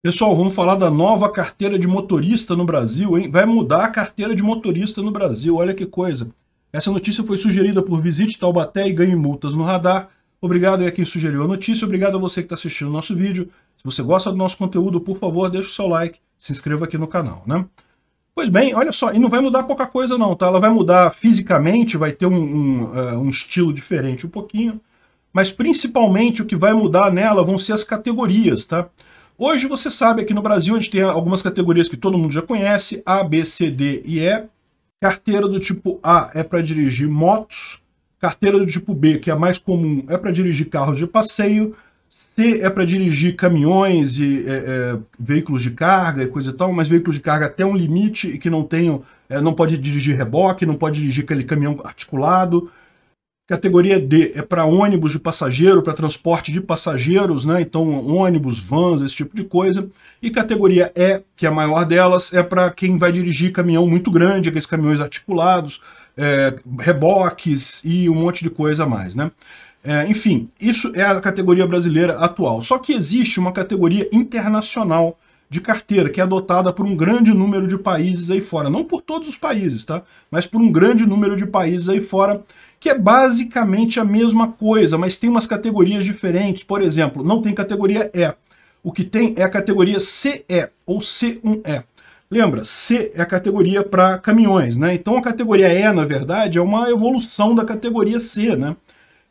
Pessoal, vamos falar da nova carteira de motorista no Brasil, hein? Vai mudar a carteira de motorista no Brasil, olha que coisa. Essa notícia foi sugerida por Visite Taubaté e Ganhe Multas no Radar. Obrigado a quem sugeriu a notícia, obrigado a você que está assistindo o nosso vídeo. Se você gosta do nosso conteúdo, por favor, deixe o seu like, se inscreva aqui no canal, né? Pois bem, olha só, e não vai mudar pouca coisa não, tá? Ela vai mudar fisicamente, vai ter um, um, eh, um estilo diferente um pouquinho, mas principalmente o que vai mudar nela vão ser as categorias, tá? Hoje você sabe, aqui no Brasil, a gente tem algumas categorias que todo mundo já conhece, A, B, C, D e E. Carteira do tipo A é para dirigir motos, carteira do tipo B, que é a mais comum, é para dirigir carros de passeio, C é para dirigir caminhões e é, é, veículos de carga e coisa e tal, mas veículos de carga até um limite e que não tenham, é, não pode dirigir reboque, não pode dirigir aquele caminhão articulado. Categoria D é para ônibus de passageiro, para transporte de passageiros, né? Então, ônibus, vans, esse tipo de coisa. E categoria E, que é a maior delas, é para quem vai dirigir caminhão muito grande, aqueles caminhões articulados, é, reboques e um monte de coisa a mais, né? É, enfim, isso é a categoria brasileira atual. Só que existe uma categoria internacional de carteira, que é adotada por um grande número de países aí fora. Não por todos os países, tá? Mas por um grande número de países aí fora, que é basicamente a mesma coisa, mas tem umas categorias diferentes. Por exemplo, não tem categoria E. O que tem é a categoria CE ou C1E. Lembra, C é a categoria para caminhões, né? Então a categoria E, na verdade, é uma evolução da categoria C, né?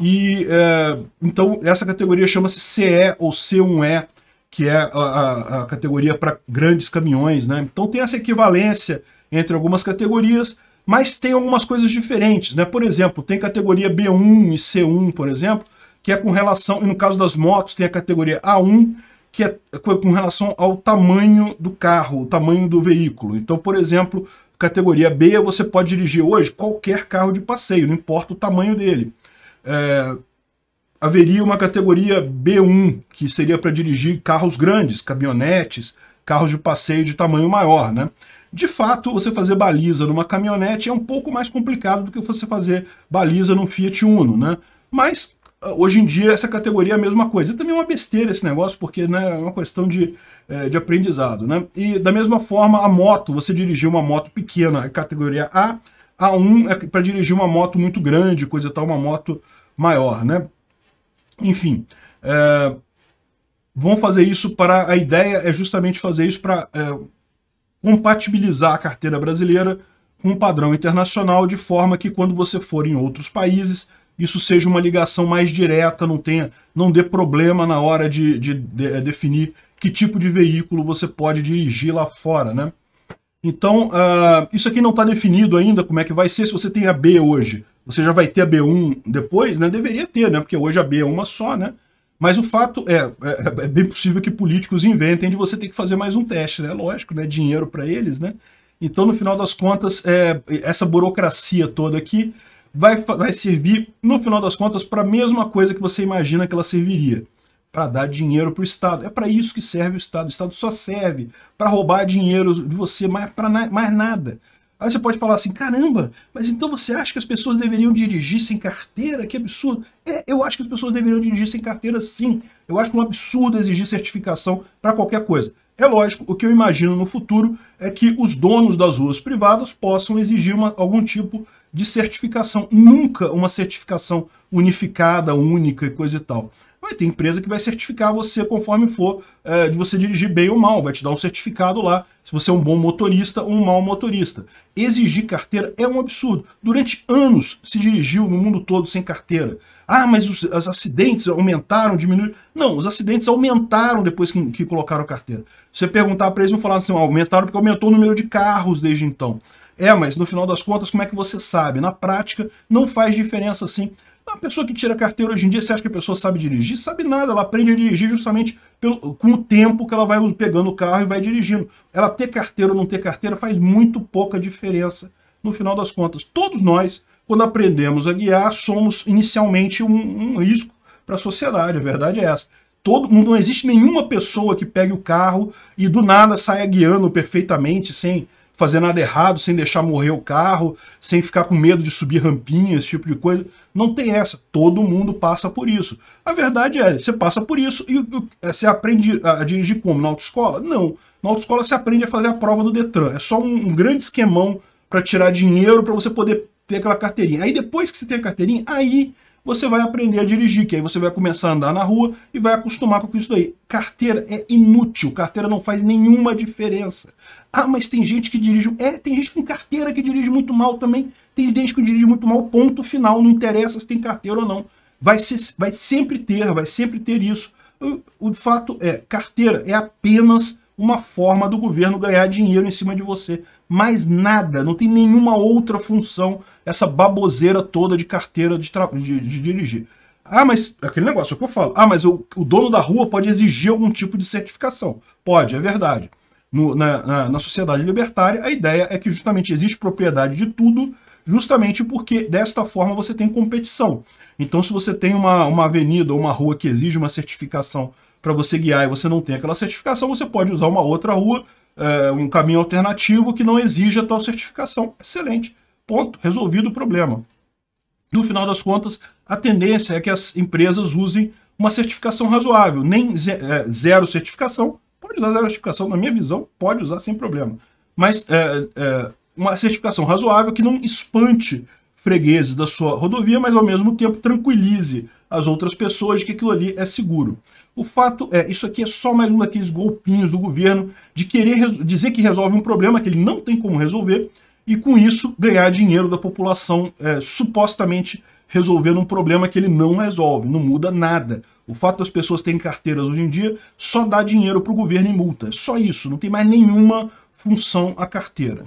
E é, então essa categoria chama-se CE ou C1E, que é a, a, a categoria para grandes caminhões, né? Então tem essa equivalência entre algumas categorias, mas tem algumas coisas diferentes, né? Por exemplo, tem categoria B1 e C1, por exemplo, que é com relação, e no caso das motos, tem a categoria A1, que é com relação ao tamanho do carro, o tamanho do veículo. Então, por exemplo, categoria B, você pode dirigir hoje qualquer carro de passeio, não importa o tamanho dele. É, haveria uma categoria B1, que seria para dirigir carros grandes, caminhonetes, carros de passeio de tamanho maior, né? De fato, você fazer baliza numa caminhonete é um pouco mais complicado do que você fazer baliza num Fiat Uno, né? Mas ah, hoje em dia essa categoria é a mesma coisa. E também é uma besteira esse negócio, porque né, é uma questão de, é, de aprendizado. Né? E da mesma forma, a moto, você dirigir uma moto pequena, é categoria A, A1 é para dirigir uma moto muito grande, coisa tal, uma moto maior. Né? Enfim, é, vão fazer isso para... A ideia é justamente fazer isso para... É, eh, compatibilizar a carteira brasileira com o padrão internacional, de forma que quando você for em outros países, isso seja uma ligação mais direta, não tenha, não dê problema na hora de, de, de eh, definir que tipo de veículo você pode dirigir lá fora, né? Então, uh, isso aqui não está definido ainda como é que vai ser. Se você tem a B hoje, você já vai ter a B1 depois, né? Deveria ter, né? Porque hoje a B é uma só, né? Mas o fato é, é, é, bem possível que políticos inventem de você ter que fazer mais um teste, né? Lógico, né? Dinheiro para eles, né? Então, no final das contas, é, essa burocracia toda aqui vai, vai servir, no final das contas, para a mesma coisa que você imagina que ela serviria. Para dar dinheiro para o Estado. É para isso que serve o Estado. O Estado só serve para roubar dinheiro de você, mas para na, mais nada. Aí você pode falar assim: caramba, mas então você acha que as pessoas deveriam dirigir sem carteira? Que absurdo. É, eu acho que as pessoas deveriam dirigir sem carteira, sim. Eu acho é um absurdo exigir certificação para qualquer coisa. É lógico, o que eu imagino no futuro é que os donos das ruas privadas possam exigir uma, algum tipo de certificação, nunca uma certificação unificada, única e coisa e tal. Vai ter empresa que vai certificar você conforme for é, de você dirigir bem ou mal, vai te dar um certificado lá se você é um bom motorista ou um mau motorista. Exigir carteira é um absurdo. Durante anos se dirigiu no mundo todo sem carteira. Ah, mas os, os acidentes aumentaram, diminuíram. Não, os acidentes aumentaram depois que, que colocaram a carteira. Se você perguntar para eles, vão falar assim, aumentaram porque aumentou o número de carros desde então. É, mas no final das contas, como é que você sabe? Na prática, não faz diferença assim. Uma pessoa que tira carteira hoje em dia, você acha que a pessoa sabe dirigir? Sabe nada, ela aprende a dirigir justamente pelo, com o tempo que ela vai pegando o carro e vai dirigindo. Ela ter carteira ou não ter carteira faz muito pouca diferença no final das contas. Todos nós, quando aprendemos a guiar, somos inicialmente um, um risco para a sociedade, a verdade é essa. Todo mundo, não existe nenhuma pessoa que pegue o carro e do nada saia guiando perfeitamente, sem fazer nada errado, sem deixar morrer o carro, sem ficar com medo de subir rampinhas, esse tipo de coisa. Não tem essa. Todo mundo passa por isso. A verdade é, você passa por isso e, é, você aprende a dirigir como? Na autoescola? Não. Na autoescola você aprende a fazer a prova do Detran. É só um grande esquemão para tirar dinheiro para você poder ter aquela carteirinha. Aí depois que você tem a carteirinha, aí você vai aprender a dirigir, que aí você vai começar a andar na rua e vai acostumar com isso daí. Carteira é inútil, carteira não faz nenhuma diferença. Ah, mas tem gente que dirige... É, tem gente com carteira que dirige muito mal também. Tem gente que dirige muito mal, ponto final, não interessa se tem carteira ou não. Vai, ser, vai sempre ter, vai sempre ter isso. O, o fato é, carteira é apenas uma forma do governo ganhar dinheiro em cima de você. Mais nada, não tem nenhuma outra função essa baboseira toda de carteira de, de, de dirigir. Ah, mas aquele negócio é o que eu falo. Ah, mas o dono da rua pode exigir algum tipo de certificação. Pode, é verdade. No, na, na, na sociedade libertária, a ideia é que justamente existe propriedade de tudo, justamente porque desta forma você tem competição. Então, se você tem uma, uma avenida ou uma rua que exige uma certificação para você guiar e você não tem aquela certificação, você pode usar uma outra rua, é, um caminho alternativo que não exija tal certificação. Excelente. Ponto. Resolvido o problema. No final das contas, a tendência é que as empresas usem uma certificação razoável. Nem é, zero certificação, pode usar zero certificação, na minha visão, pode usar sem problema. Mas é, é, uma certificação razoável que não espante fregueses da sua rodovia, mas ao mesmo tempo tranquilize as outras pessoas de que aquilo ali é seguro. O fato é, isso aqui é só mais um daqueles golpinhos do governo de querer dizer que resolve um problema que ele não tem como resolver e com isso ganhar dinheiro da população é, supostamente resolvendo um problema que ele não resolve, não muda nada. O fato das pessoas terem carteiras hoje em dia só dá dinheiro para o governo em multa. É só isso, não tem mais nenhuma função a carteira.